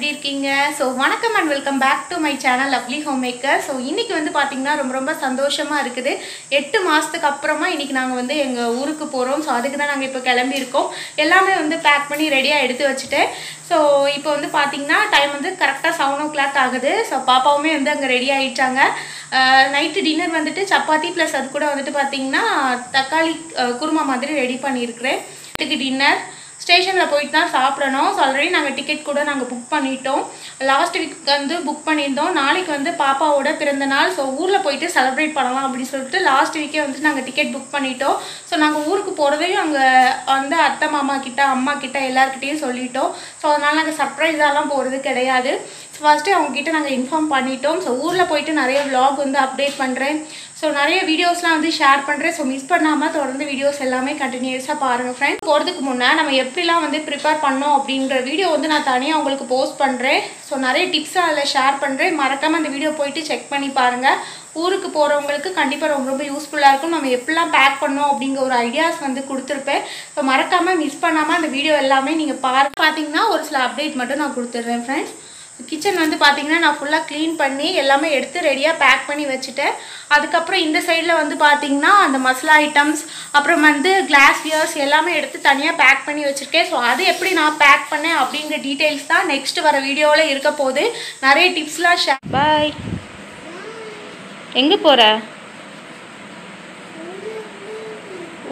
எப்படி இருக்கீங்க ஸோ வணக்கம் and welcome back to my channel lovely homemaker so இன்றைக்கி வந்து பார்த்திங்கன்னா ரொம்ப ரொம்ப சந்தோஷமாக இருக்குது எட்டு மாதத்துக்கு அப்புறமா இன்றைக்கி நாங்கள் வந்து எங்கள் ஊருக்கு போகிறோம் ஸோ அதுக்கு தான் நாங்கள் இப்போ கிளம்பியிருக்கோம் எல்லாமே வந்து பேக் பண்ணி ரெடியாக எடுத்து வச்சுட்டேன் ஸோ இப்போ வந்து பார்த்திங்கன்னா டைம் வந்து கரெக்டாக செவன் ஓ கிளாக் ஆகுது ஸோ பாப்பாவுமே வந்து அங்கே ரெடி ஆகிட்டாங்க நைட்டு டின்னர் வந்துட்டு சப்பாத்தி ப்ளஸ் அது கூட வந்துட்டு பார்த்திங்கன்னா தக்காளி குருமா மாதிரி ரெடி பண்ணியிருக்கிறேன் இதுக்கு டின்னர் ஸ்டேஷனில் போயிட்டு தான் சாப்பிடணும் ஸோ ஆல்ரெடி நாங்கள் டிக்கெட் கூட நாங்கள் புக் பண்ணிட்டோம் லாஸ்ட் வீக் வந்து புக் பண்ணியிருந்தோம் நாளைக்கு வந்து பாப்பாவோட பிறந்த நாள் ஸோ ஊரில் போயிட்டு செலிப்ரேட் பண்ணலாம் அப்படின்னு சொல்லிட்டு லாஸ்ட் வீக்கே வந்து நாங்கள் டிக்கெட் புக் பண்ணிட்டோம் ஸோ நாங்கள் ஊருக்கு போகிறதையும் அங்கே வந்து அத்தை மாமா கிட்ட அம்மா கிட்ட எல்லாருக்கிட்டேயும் சொல்லிட்டோம் ஸோ அதனால் நாங்கள் சர்ப்ரைஸாலாம் போகிறது கிடையாது ஃபஸ்ட்டு அவங்கக்கிட்ட நாங்கள் இன்ஃபார்ம் பண்ணிட்டோம் ஸோ ஊரில் போயிட்டு நிறைய வளாக் வந்து அப்டேட் பண்ணுறேன் ஸோ நிறைய வீடியோஸ்லாம் வந்து ஷேர் பண்ணுறேன் ஸோ மிஸ் பண்ணாமல் தொடர்ந்து வீடியோஸ் எல்லாமே கண்டினியூஸாக பாருங்கள் ஃப்ரெண்ட்ஸ் போகிறதுக்கு முன்னே நம்ம எப்படிலாம் வந்து ப்ரிப்பேர் பண்ணோம் அப்படின்ற வீடியோ வந்து நான் தனியாக அவங்களுக்கு போஸ்ட் பண்ணுறேன் ஸோ நிறைய டிப்ஸ் அதில் ஷேர் பண்ணுறேன் மறக்காமல் அந்த வீடியோ போயிட்டு செக் பண்ணி பாருங்கள் ஊருக்கு போகிறவங்களுக்கு கண்டிப்பாக ரொம்ப ரொம்ப யூஸ்ஃபுல்லாக இருக்கும் நம்ம எப்படிலாம் பேக் பண்ணோம் அப்படிங்கிற ஒரு ஐடியாஸ் வந்து கொடுத்துருப்பேன் ஸோ மறக்காமல் மிஸ் பண்ணாமல் அந்த வீடியோ எல்லாமே நீங்கள் பார்த்து பார்த்தீங்கன்னா ஒரு சில அப்டேட் மட்டும் நான் கொடுத்துட்றேன் ஃப்ரெண்ட்ஸ் கிச்சன் வந்து பார்த்திங்கன்னா நான் ஃபுல்லாக க்ளீன் பண்ணி எல்லாமே எடுத்து ரெடியாக பேக் பண்ணி வச்சுட்டேன் அதுக்கப்புறம் இந்த சைடில் வந்து பார்த்திங்கன்னா அந்த மசாலா ஐட்டம்ஸ் அப்புறம் வந்து கிளாஸ் வியர்ஸ் எல்லாமே எடுத்து தனியாக பேக் பண்ணி வச்சுருக்கேன் ஸோ அது எப்படி நான் பேக் பண்ணேன் அப்படிங்கிற டீட்டெயில்ஸ் தான் நெக்ஸ்ட் வர வீடியோவில் இருக்க போது நிறைய டிப்ஸ்லாம் ஷேர் பாய் எங்கே போகிற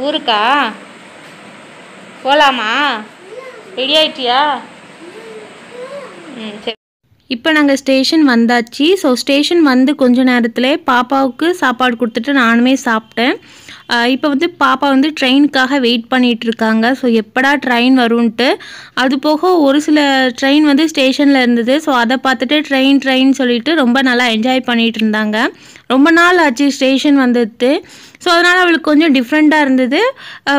ஊருக்கா போகலாமா ரெடி ஆயிட்டியா ம் சரி இப்போ நாங்கள் ஸ்டேஷன் வந்தாச்சு ஸோ ஸ்டேஷன் வந்து கொஞ்ச நேரத்தில் பாப்பாவுக்கு சாப்பாடு கொடுத்துட்டு நானுமே சாப்பிட்டேன் இப்போ வந்து பாப்பா வந்து ட்ரெயினுக்காக வெயிட் பண்ணிகிட்ருக்காங்க ஸோ எப்படா ட்ரெயின் வரும்ன்ட்டு அது போக ஒரு சில ட்ரெயின் வந்து ஸ்டேஷனில் இருந்தது ஸோ அதை பார்த்துட்டு ட்ரெயின் ட்ரெயின் சொல்லிட்டு ரொம்ப நல்லா என்ஜாய் பண்ணிகிட்டு இருந்தாங்க ரொம்ப நாள் ஆச்சு ஸ்டேஷன் வந்துட்டு ஸோ அதனால் அவளுக்கு கொஞ்சம் டிஃப்ரெண்ட்டாக இருந்தது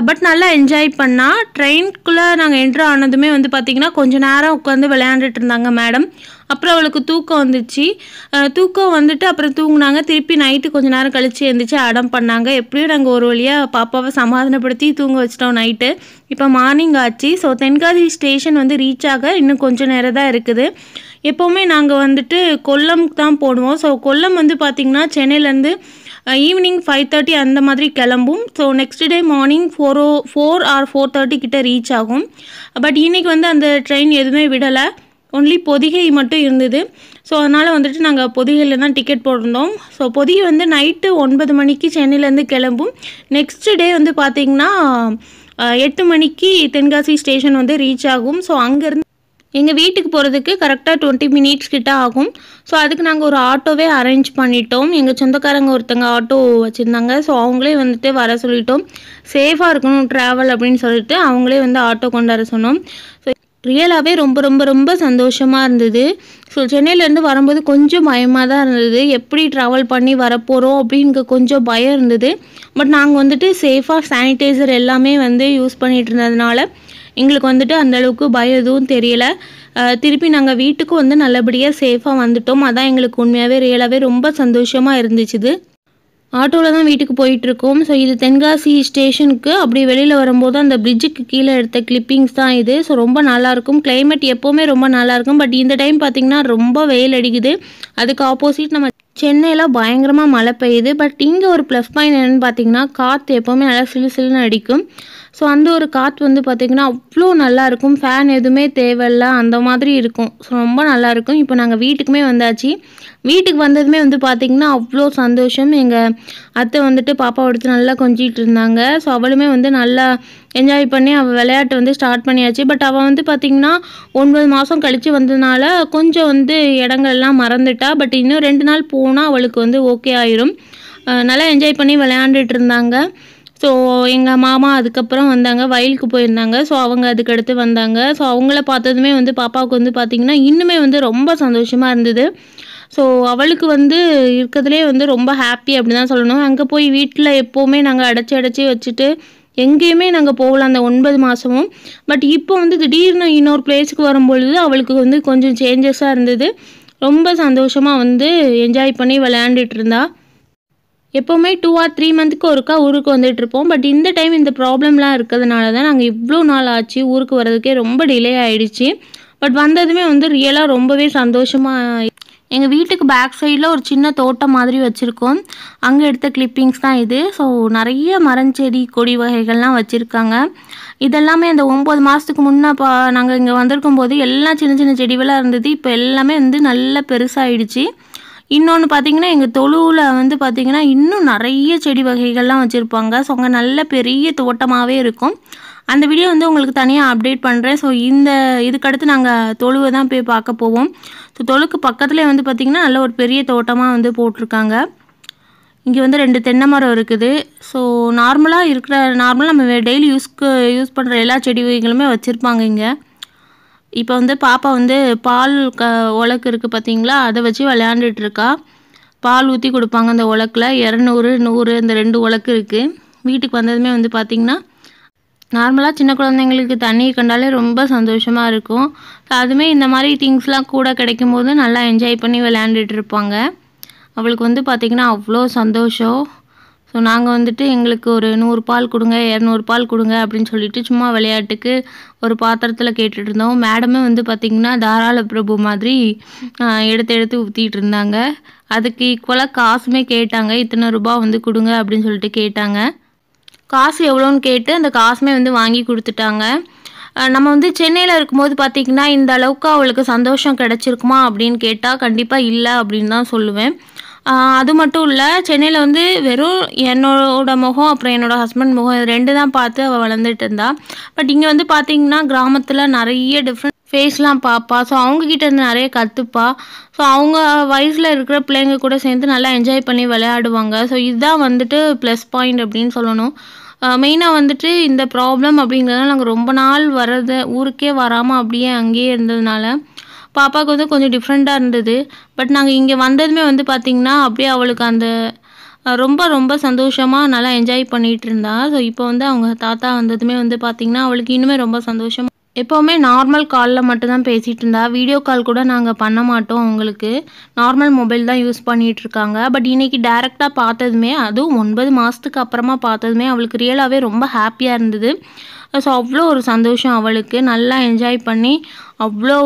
பட் நல்லா என்ஜாய் பண்ணால் ட்ரெயின்குள்ளே நாங்கள் என்ட்ரு ஆனதுமே வந்து பார்த்திங்கன்னா கொஞ்சம் நேரம் உட்காந்து விளையாண்டுட்டு இருந்தாங்க மேடம் அப்புறம் அவளுக்கு தூக்கம் வந்துச்சு தூக்கம் வந்துட்டு அப்புறம் தூங்கினாங்க திருப்பி நைட்டு கொஞ்சம் நேரம் கழித்து எழுந்திரிச்சு அடம் பண்ணாங்க எப்படியும் நாங்கள் ஒரு வழியாக பாப்பாவை சமாதானப்படுத்தி தூங்க வச்சிட்டோம் நைட்டு இப்போ மார்னிங் ஆச்சு ஸோ தென்காசி ஸ்டேஷன் வந்து ரீச் ஆக இன்னும் கொஞ்சம் நேரம் தான் இருக்குது எப்போவுமே நாங்கள் வந்துட்டு கொல்லம் தான் போடுவோம் ஸோ கொல்லம் வந்து பார்த்திங்கன்னா சென்னையிலேருந்து ஈவினிங் ஃபைவ் தேர்ட்டி அந்த மாதிரி கிளம்பும் so next day morning four or four or four thirty கிட்டே ரீச் ஆகும் பட் இன்றைக்கி வந்து அந்த ட்ரெயின் எதுவுமே விடலை ஒன்லி பொதிகை மட்டும் இருந்தது ஸோ அதனால் வந்துட்டு நாங்கள் பொதிகையில் தான் டிக்கெட் போட்டிருந்தோம் ஸோ பொதிகை வந்து நைட்டு ஒன்பது மணிக்கு சென்னையிலேருந்து கிளம்பும் நெக்ஸ்ட் டே வந்து பார்த்திங்கன்னா எட்டு மணிக்கு தென்காசி ஸ்டேஷன் வந்து ரீச் ஆகும் ஸோ அங்கேருந்து எங்கள் வீட்டுக்கு போகிறதுக்கு கரெக்டாக டுவெண்ட்டி மினிட்ஸ் கிட்ட ஆகும் ஸோ அதுக்கு நாங்கள் ஒரு ஆட்டோவே அரேஞ்ச் பண்ணிட்டோம் எங்கள் சொந்தக்காரங்க ஒருத்தங்க ஆட்டோ வச்சுருந்தாங்க ஸோ அவங்களே வந்துட்டு வர சொல்லிட்டோம் சேஃபாக இருக்கணும் ட்ராவல் அப்படின்னு சொல்லிட்டு அவங்களே வந்து ஆட்டோ கொண்டு வர சொன்னோம் ஸோ ரியலாகவே ரொம்ப ரொம்ப ரொம்ப சந்தோஷமாக இருந்தது ஸோ சென்னையிலேருந்து வரும்போது கொஞ்சம் பயமாக தான் இருந்தது எப்படி ட்ராவல் பண்ணி வரப்போகிறோம் அப்படின்னு கொஞ்சம் பயம் இருந்தது பட் நாங்கள் வந்துட்டு சேஃபாக சானிடைசர் எல்லாமே வந்து யூஸ் பண்ணிகிட்டு இருந்ததுனால எங்களுக்கு வந்துட்டு அந்தளவுக்கு பயம் எதுவும் தெரியலை திருப்பி நாங்கள் வீட்டுக்கு வந்து நல்லபடியாக சேஃபாக வந்துட்டோம் அதான் எங்களுக்கு உண்மையாகவே ரியலாகவே ரொம்ப சந்தோஷமாக இருந்துச்சுது ஆட்டோவில் தான் வீட்டுக்கு போயிட்டுருக்கோம் ஸோ இது தென்காசி ஸ்டேஷனுக்கு அப்படி வெளியில் வரும்போது அந்த பிரிட்ஜுக்கு கீழே எடுத்த கிளிப்பிங்ஸ் தான் இது ஸோ ரொம்ப நல்லாயிருக்கும் கிளைமேட் எப்போவுமே ரொம்ப நல்லாயிருக்கும் பட் இந்த டைம் பார்த்திங்கன்னா ரொம்ப வெயில் அடிக்குது அதுக்கு ஆப்போசிட் நம்ம சென்னையில் பயங்கரமாக மழை பெய்யுது பட் இங்கே ஒரு ப்ளஸ் பாயிண்ட் என்னென்னு பார்த்தீங்கன்னா காற்று எப்போவுமே நல்லா சிலு சிலுன்னு அடிக்கும் ஸோ அந்த ஒரு காற்று வந்து பார்த்திங்கன்னா அவ்வளோ நல்லாயிருக்கும் ஃபேன் எதுவுமே தேவையில்ல அந்த மாதிரி இருக்கும் ஸோ ரொம்ப நல்லாயிருக்கும் இப்போ நாங்கள் வீட்டுக்குமே வந்தாச்சு வீட்டுக்கு வந்ததுமே வந்து பார்த்திங்கன்னா அவ்வளோ சந்தோஷம் எங்கள் அத்தை வந்துட்டு பாப்பாவை எடுத்து நல்லா கொஞ்சிகிட்டு இருந்தாங்க ஸோ அவளுமே வந்து நல்லா என்ஜாய் பண்ணி அவள் விளையாட்டு வந்து ஸ்டார்ட் பண்ணியாச்சு பட் அவள் வந்து பார்த்திங்கன்னா ஒன்பது மாதம் கழித்து வந்ததுனால கொஞ்சம் வந்து இடங்கள்லாம் மறந்துட்டா பட் இன்னும் ரெண்டு நாள் போனால் அவளுக்கு வந்து ஓகே ஆயிரும் நல்லா என்ஜாய் பண்ணி விளையாண்டுட்டு இருந்தாங்க ஸோ எங்கள் மாமா அதுக்கப்புறம் வந்தாங்க வயலுக்கு போயிருந்தாங்க ஸோ அவங்க அதுக்கடுத்து வந்தாங்க ஸோ அவங்கள பார்த்ததுமே வந்து பாப்பாவுக்கு வந்து பார்த்திங்கன்னா இன்னுமே வந்து ரொம்ப சந்தோஷமாக இருந்தது ஸோ அவளுக்கு வந்து இருக்கிறதுலே வந்து ரொம்ப ஹாப்பி அப்படி தான் சொல்லணும் அங்கே போய் வீட்டில் எப்போவுமே நாங்கள் அடைச்சி அடைச்சி வச்சுட்டு எங்கேயுமே நாங்கள் போகலாம் அந்த ஒன்பது மாதமும் பட் இப்போ வந்து திடீர்னு இன்னொரு பிளேஸுக்கு வரும்பொழுது அவளுக்கு வந்து கொஞ்சம் சேஞ்சஸாக இருந்தது ரொம்ப சந்தோஷமாக வந்து என்ஜாய் பண்ணி விளையாண்டுட்டு இருந்தாள் எப்போவுமே டூ ஆர் த்ரீ மந்த்துக்கு ஒருக்கா ஊருக்கு வந்துட்டு இருப்போம் பட் இந்த டைம் இந்த ப்ராப்ளம்லாம் இருக்கிறதுனால தான் நாங்கள் இவ்வளோ நாள் ஆச்சு ஊருக்கு வர்றதுக்கே ரொம்ப டிலே ஆகிடுச்சு பட் வந்ததுமே வந்து ரியலாக ரொம்பவே சந்தோஷமாக எங்கள் வீட்டுக்கு பேக் சைடில் ஒரு சின்ன தோட்டம் மாதிரி வச்சுருக்கோம் அங்கே எடுத்த கிளிப்பிங்ஸ் தான் இது ஸோ நிறைய மரஞ்செடி கொடி வகைகள்லாம் வச்சுருக்காங்க இதெல்லாமே அந்த ஒம்பது மாதத்துக்கு முன்னே பா நாங்கள் இங்கே வந்திருக்கும் போது எல்லாம் சின்ன சின்ன செடிகளாக இருந்தது இப்போ எல்லாமே வந்து நல்லா பெருசாகிடுச்சு இன்னொன்று பார்த்தீங்கன்னா எங்கள் தொழுவில் வந்து பார்த்திங்கன்னா இன்னும் நிறைய செடி வகைகள்லாம் வச்சுருப்பாங்க ஸோ அங்கே நல்ல பெரிய தோட்டமாகவே இருக்கும் அந்த வீடியோ வந்து உங்களுக்கு தனியாக அப்டேட் பண்ணுறேன் ஸோ இந்த இதுக்கடுத்து நாங்கள் தொழுவை தான் போய் பார்க்க போவோம் ஸோ தொழுக்கு பக்கத்துலேயே வந்து பார்த்திங்கன்னா நல்ல ஒரு பெரிய தோட்டமாக வந்து போட்டிருக்காங்க இங்கே வந்து ரெண்டு தென்னை மரம் இருக்குது ஸோ நார்மலாக இருக்கிற நார்மலாக நம்ம டெய்லி யூஸ்க்கு யூஸ் பண்ணுற எல்லா செடி வகைகளுமே வச்சுருப்பாங்க இங்கே இப்போ வந்து பாப்பா வந்து பால் க உலக்கு இருக்குது பார்த்தீங்களா அதை வச்சு விளையாண்டுட்டுருக்கா பால் ஊற்றி கொடுப்பாங்க அந்த உலக்கில் இரநூறு நூறு இந்த ரெண்டு உலக்கு இருக்குது வீட்டுக்கு வந்ததுமே வந்து பார்த்திங்கன்னா நார்மலாக சின்ன குழந்தைங்களுக்கு தண்ணி கண்டாலே ரொம்ப சந்தோஷமாக இருக்கும் அதுவுமே இந்த மாதிரி திங்ஸ்லாம் கூட கிடைக்கும் போது நல்லா என்ஜாய் பண்ணி விளையாண்டுட்டு இருப்பாங்க அவளுக்கு வந்து பார்த்திங்கன்னா அவ்வளோ சந்தோஷம் ஸோ நாங்கள் வந்துட்டு எங்களுக்கு ஒரு நூறு பால் கொடுங்க இரநூறு பால் கொடுங்க அப்படின்னு சொல்லிட்டு சும்மா விளையாட்டுக்கு ஒரு பாத்திரத்தில் கேட்டுட்டு இருந்தோம் மேடமே வந்து பார்த்திங்கன்னா தாராள பிரபு மாதிரி எடுத்து எடுத்து ஊற்றிட்டு இருந்தாங்க அதுக்கு ஈக்குவலாக காசுமே கேட்டாங்க இத்தனை ரூபா வந்து கொடுங்க அப்படின்னு சொல்லிட்டு கேட்டாங்க காசு எவ்வளோன்னு கேட்டு அந்த காசுமே வந்து வாங்கி கொடுத்துட்டாங்க நம்ம வந்து சென்னையில் இருக்கும்போது பார்த்திங்கன்னா இந்த அளவுக்கு அவளுக்கு சந்தோஷம் கிடச்சிருக்குமா அப்படின்னு கேட்டால் கண்டிப்பாக இல்லை அப்படின்னு தான் சொல்லுவேன் அது மட்டும் இல்லை சென்னையில் வந்து வெறும் என்னோட முகம் அப்புறம் என்னோடய ஹஸ்பண்ட் முகம் இது ரெண்டு தான் பார்த்து அவள் வளர்ந்துட்டு இருந்தா பட் இங்கே வந்து பார்த்தீங்கன்னா கிராமத்தில் நிறைய டிஃப்ரெண்ட் ஃபேஸ்லாம் பார்ப்பா ஸோ அவங்கக்கிட்ட இருந்து நிறைய கற்றுப்பா ஸோ அவங்க வயசில் இருக்கிற பிள்ளைங்க கூட சேர்ந்து நல்லா என்ஜாய் பண்ணி விளையாடுவாங்க ஸோ இதுதான் வந்துட்டு ப்ளஸ் பாயிண்ட் அப்படின்னு சொல்லணும் மெயினாக வந்துட்டு இந்த ப்ராப்ளம் அப்படிங்கிறதுனால நாங்கள் ரொம்ப நாள் வர்றது ஊருக்கே வராமல் அப்படியே அங்கேயே இருந்ததுனால பாப்பாவுக்கு வந்து கொஞ்சம் டிஃப்ரெண்ட்டாக இருந்தது பட் நாங்கள் இங்கே வந்ததுமே வந்து பார்த்திங்கன்னா அப்படியே அவளுக்கு அந்த ரொம்ப ரொம்ப சந்தோஷமாக நல்லா என்ஜாய் பண்ணிகிட்டு இருந்தா ஸோ இப்போ வந்து அவங்க தாத்தா வந்ததுமே வந்து பார்த்திங்கன்னா அவளுக்கு இன்னுமே ரொம்ப சந்தோஷம் எப்போவுமே நார்மல் காலில் மட்டும்தான் பேசிகிட்டு இருந்தா வீடியோ கால் கூட நாங்கள் பண்ண மாட்டோம் அவங்களுக்கு நார்மல் மொபைல் தான் யூஸ் பண்ணிகிட்டு இருக்காங்க பட் இன்றைக்கி டேரெக்டாக பார்த்ததுமே அதுவும் ஒன்பது மாதத்துக்கு அப்புறமா பார்த்ததுமே அவளுக்கு ரியலாகவே ரொம்ப ஹாப்பியாக இருந்தது ஸோ அவ்வளோ ஒரு சந்தோஷம் அவளுக்கு நல்லா என்ஜாய் பண்ணி அவ்வளோ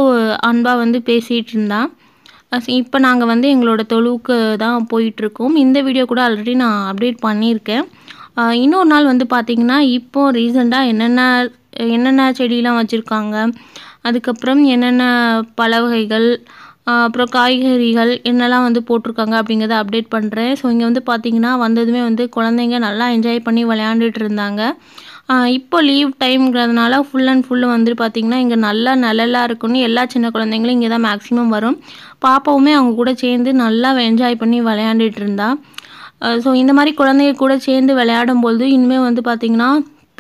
அன்பாக வந்து பேசிகிட்டு இருந்தாள் இப்போ நாங்கள் வந்து எங்களோட தொழுவுக்கு தான் போயிட்டுருக்கோம் இந்த வீடியோ கூட ஆல்ரெடி நான் அப்டேட் பண்ணியிருக்கேன் இன்னொரு நாள் வந்து பார்த்திங்கன்னா இப்போ ரீசெண்டாக என்னென்ன என்னென்ன செடியெலாம் வச்சுருக்காங்க அதுக்கப்புறம் என்னென்ன பல வகைகள் அப்புறம் காய்கறிகள் என்னெல்லாம் வந்து போட்டிருக்காங்க அப்படிங்கிறத அப்டேட் பண்ணுறேன் ஸோ இங்கே வந்து பார்த்திங்கன்னா வந்ததுமே வந்து குழந்தைங்க நல்லா என்ஜாய் பண்ணி விளையாண்டுட்டு இருந்தாங்க இப்போ லீவ் டைம்ங்கிறதுனால ஃபுல் அண்ட் ஃபுல்லு வந்துட்டு பார்த்திங்கன்னா இங்கே நல்லா நல்லலாக இருக்குன்னு எல்லா சின்ன குழந்தைங்களும் இங்கே தான் மேக்ஸிமம் வரும் பாப்பாவுமே அவங்க கூட சேர்ந்து நல்லா என்ஜாய் பண்ணி விளையாண்டுட்டு இருந்தா ஸோ இந்த மாதிரி குழந்தைங்க கூட சேர்ந்து விளையாடும் பொழுது இனிமேல் வந்து பார்த்திங்கன்னா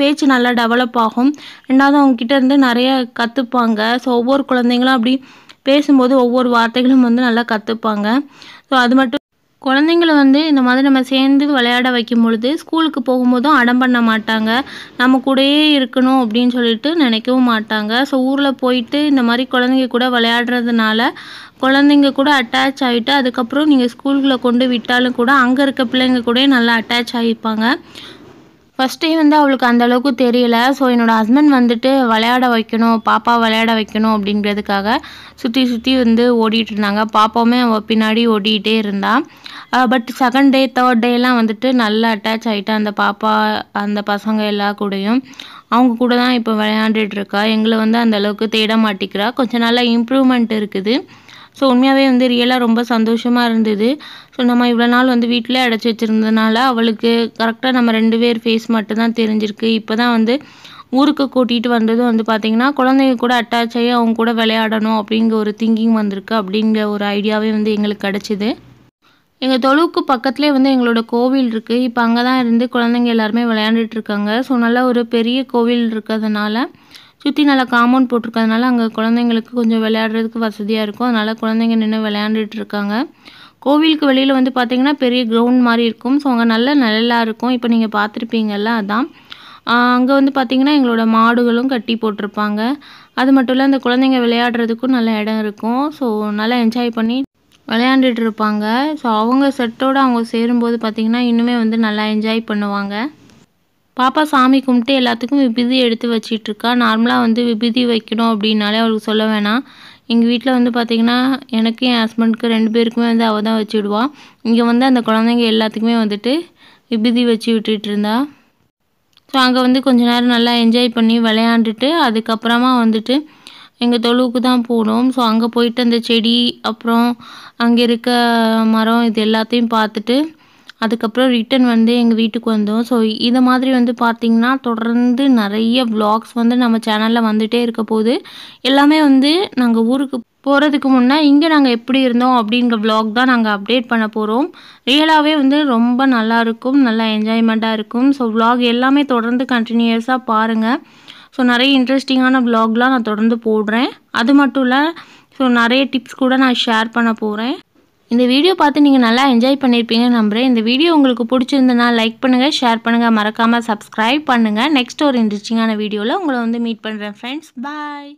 பேச்சு நல்லா டெவலப் ஆகும் ரெண்டாவது அவங்கக்கிட்ட இருந்து நிறைய கற்றுப்பாங்க ஸோ ஒவ்வொரு குழந்தைங்களும் அப்படி பேசும்போது ஒவ்வொரு வார்த்தைகளும் வந்து நல்லா கற்றுப்பாங்க ஸோ அது மட்டும் குழந்தைங்களை வந்து இந்த மாதிரி நம்ம சேர்ந்து விளையாட வைக்கும் பொழுது ஸ்கூலுக்கு போகும்போதும் அடம் பண்ண மாட்டாங்க நம்ம கூடயே இருக்கணும் அப்படின்னு சொல்லிட்டு நினைக்கவும் மாட்டாங்க ஸோ ஊரில் போயிட்டு இந்த மாதிரி குழந்தைங்க கூட விளையாடுறதுனால குழந்தைங்க கூட அட்டாச் ஆகிட்டு அதுக்கப்புறம் நீங்கள் ஸ்கூலுக்குள்ளே கொண்டு விட்டாலும் கூட அங்கே இருக்க பிள்ளைங்க கூட நல்லா அட்டாச் ஆகிப்பாங்க ஃபஸ்ட் டைம் வந்து அவளுக்கு அந்தளவுக்கு தெரியல ஸோ என்னோடய ஹஸ்பண்ட் வந்துட்டு விளையாட வைக்கணும் பாப்பா விளையாட வைக்கணும் அப்படிங்கிறதுக்காக சுற்றி சுற்றி வந்து ஓடிட்டு இருந்தாங்க பாப்பாவுமே அவள் பின்னாடி ஓடிக்கிட்டே இருந்தாள் பட் செகண்ட் டே தேர்ட் டேலாம் வந்துட்டு நல்லா அட்டாச் ஆகிட்டு அந்த பாப்பா அந்த பசங்க எல்லா கூடயும் அவங்க கூட தான் இப்போ விளையாண்டுட்டுருக்கா எங்களை வந்து அந்தளவுக்கு தேட மாட்டேங்கிறா கொஞ்சம் நல்லா இம்ப்ரூவ்மெண்ட் இருக்குது ஸோ உண்மையாகவே வந்து ரியலாக ரொம்ப சந்தோஷமாக இருந்தது ஸோ நம்ம இவ்வளோ நாள் வந்து வீட்டிலே அடைச்சி வச்சுருந்ததுனால அவளுக்கு கரெக்டாக நம்ம ரெண்டு பேர் ஃபேஸ் மட்டும்தான் தெரிஞ்சிருக்கு இப்போ தான் வந்து ஊருக்கு கூட்டிகிட்டு வந்ததும் வந்து பார்த்திங்கன்னா குழந்தைங்க கூட அட்டாச் ஆகி அவங்க கூட விளையாடணும் அப்படிங்கிற ஒரு திங்கிங் வந்திருக்கு அப்படிங்கிற ஒரு ஐடியாவே வந்து எங்களுக்கு கிடச்சிது எங்கள் தொழுவுக்கு பக்கத்துலேயே வந்து எங்களோட கோவில் இருக்குது இப்போ அங்கே தான் இருந்து குழந்தைங்க எல்லாருமே விளையாண்டுட்டு இருக்காங்க ஸோ நல்லா ஒரு பெரிய கோவில் இருக்கிறதுனால சுற்றி நல்லா காம்பவுண்ட் போட்டிருக்கிறதுனால அங்கே குழந்தைங்களுக்கு கொஞ்சம் விளையாடுறதுக்கு வசதியாக இருக்கும் அதனால் குழந்தைங்க நின்று விளையாண்டுட்டு இருக்காங்க கோவிலுக்கு வெளியில் வந்து பார்த்திங்கன்னா பெரிய கிரவுண்ட் மாதிரி இருக்கும் ஸோ அங்கே நல்ல நல்லா இருக்கும் இப்போ நீங்கள் பார்த்துருப்பீங்கள்ல அதான் அங்கே வந்து பார்த்திங்கன்னா எங்களோட மாடுகளும் கட்டி போட்டிருப்பாங்க அது மட்டும் இல்லை அந்த குழந்தைங்க விளையாடுறதுக்கும் நல்ல இடம் இருக்கும் ஸோ நல்லா என்ஜாய் பண்ணி விளையாண்டுட்டு இருப்பாங்க ஸோ அவங்க செட்டோடு அவங்க சேரும்போது பார்த்திங்கன்னா இன்னுமே வந்து நல்லா என்ஜாய் பண்ணுவாங்க பாப்பா சாமி கும்பிட்டு எல்லாத்துக்கும் விபூதி எடுத்து வச்சிட்ருக்கா நார்மலாக வந்து விபூதி வைக்கணும் அப்படின்னாலே அவளுக்கு சொல்ல வேணாம் எங்கள் வீட்டில் வந்து பார்த்திங்கன்னா எனக்கும் என் ஹஸ்பண்டுக்கு ரெண்டு பேருக்குமே வந்து அவள் தான் வச்சுடுவாள் இங்கே வந்து அந்த குழந்தைங்க எல்லாத்துக்குமே வந்துட்டு விபூதி வச்சு விட்டுட்டு இருந்தா ஸோ அங்கே வந்து கொஞ்ச நேரம் நல்லா என்ஜாய் பண்ணி விளையாண்டுட்டு அதுக்கப்புறமா வந்துட்டு எங்கள் தொழுவுக்கு தான் போனோம் ஸோ அங்கே போயிட்டு அந்த செடி அப்புறம் அங்கே இருக்க மரம் இது எல்லாத்தையும் பார்த்துட்டு அதுக்கப்புறம் ரிட்டன் வந்து எங்கள் வீட்டுக்கு வந்தோம் ஸோ இதை மாதிரி வந்து பார்த்திங்கன்னா தொடர்ந்து நிறைய வ்ளாக்ஸ் வந்து நம்ம சேனலில் வந்துகிட்டே இருக்க போது எல்லாமே வந்து நாங்கள் ஊருக்கு போகிறதுக்கு முன்னே இங்கே நாங்கள் எப்படி இருந்தோம் அப்படிங்கிற வ்ளாக் தான் நாங்கள் அப்டேட் பண்ண போகிறோம் ரியலாகவே வந்து ரொம்ப நல்லாயிருக்கும் நல்லா என்ஜாய்மெண்ட்டாக இருக்கும் ஸோ வ்ளாக் எல்லாமே தொடர்ந்து கண்டினியூஸாக பாருங்கள் ஸோ நிறைய இன்ட்ரெஸ்டிங்கான வ்ளாக்லாம் நான் தொடர்ந்து போடுறேன் அது மட்டும் இல்லை ஸோ நிறைய டிப்ஸ் கூட நான் ஷேர் பண்ண போகிறேன் இந்த வீடியோ பார்த்து நீங்கள் நல்லா என்ஜாய் பண்ணியிருப்பீங்கன்னு நம்புகிறேன் இந்த வீடியோ உங்களுக்கு பிடிச்சிருந்தனா லைக் பண்ணுங்கள் ஷேர் பண்ணுங்கள் மறக்காமல் சப்ஸ்கிரைப் பண்ணுங்கள் நெக்ஸ்ட் ஒரு இன்ட்ரெஸ்டிங்கான வீடியோவில் உங்களை வந்து மீட் பண்ணுறேன் ஃப்ரெண்ட்ஸ் பாய்